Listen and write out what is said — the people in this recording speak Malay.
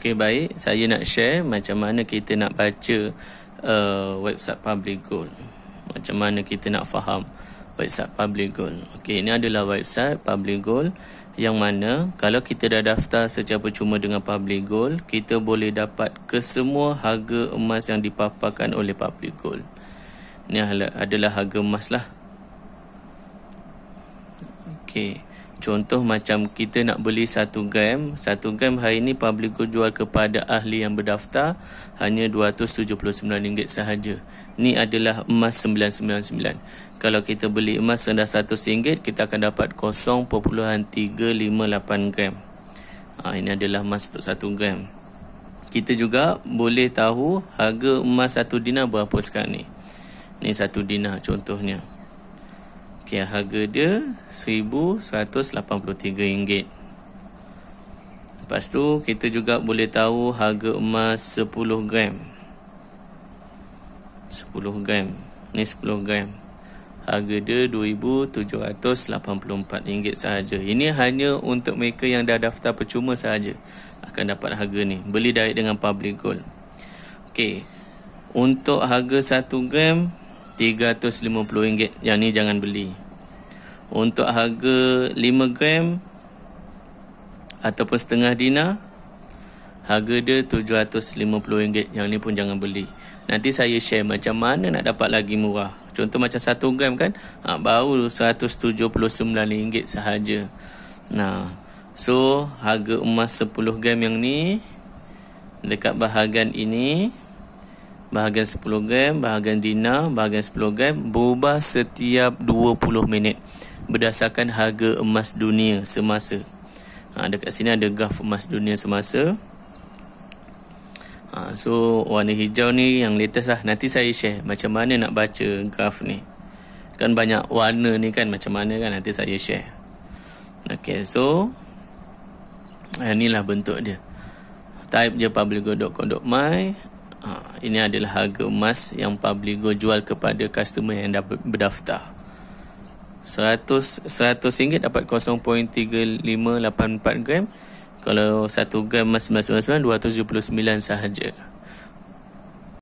Okey baik, saya nak share macam mana kita nak baca uh, website public Gold Macam mana kita nak faham website public Gold Okey, ini adalah website public Gold yang mana kalau kita dah daftar secara cuma dengan public Gold kita boleh dapat kesemua harga emas yang dipaparkan oleh public Gold Ini adalah harga emas lah. Okey. Contoh macam kita nak beli 1 gram, 1 gram hari ini publico jual kepada ahli yang berdaftar hanya RM279 sahaja. Ini adalah emas 999. Kalau kita beli emas rendah RM100, kita akan dapat 0.358 gram. Ha, ini adalah emas untuk 1 gram. Kita juga boleh tahu harga emas 1 dinar berapa sekarang ni. Ini 1 dinar Contohnya. Okey, harga dia RM1,183. Lepas tu, kita juga boleh tahu harga emas 10 gram. 10 gram. Ni 10 gram. Harga dia RM2,784 sahaja. Ini hanya untuk mereka yang dah daftar percuma sahaja akan dapat harga ni. Beli direct dengan public gold. Okey, untuk harga 1 gram RM350 yang ni jangan beli untuk harga 5 gram ataupun setengah dina harga dia RM750 yang ni pun jangan beli nanti saya share macam mana nak dapat lagi murah contoh macam 1 gram kan ha, baru RM179 sahaja nah so harga emas 10 gram yang ni dekat bahagian ini bahagian 10 gram, bahagian dina, bahagian 10 gram berubah setiap 20 minit berdasarkan harga emas dunia semasa. Ha, dekat sini ada graf emas dunia semasa. Ha, so warna hijau ni yang latest lah. Nanti saya share macam mana nak baca graf ni. Kan banyak warna ni kan macam mana kan nanti saya share. Okay so ha, inilah bentuk dia. Type je publicgo.com.my Ha, ini adalah harga emas yang Publigo jual kepada customer yang dah berdaftar. 100 100 ringgit dapat 0.3584 gram. Kalau 1 gram emas 999 279 sahaja.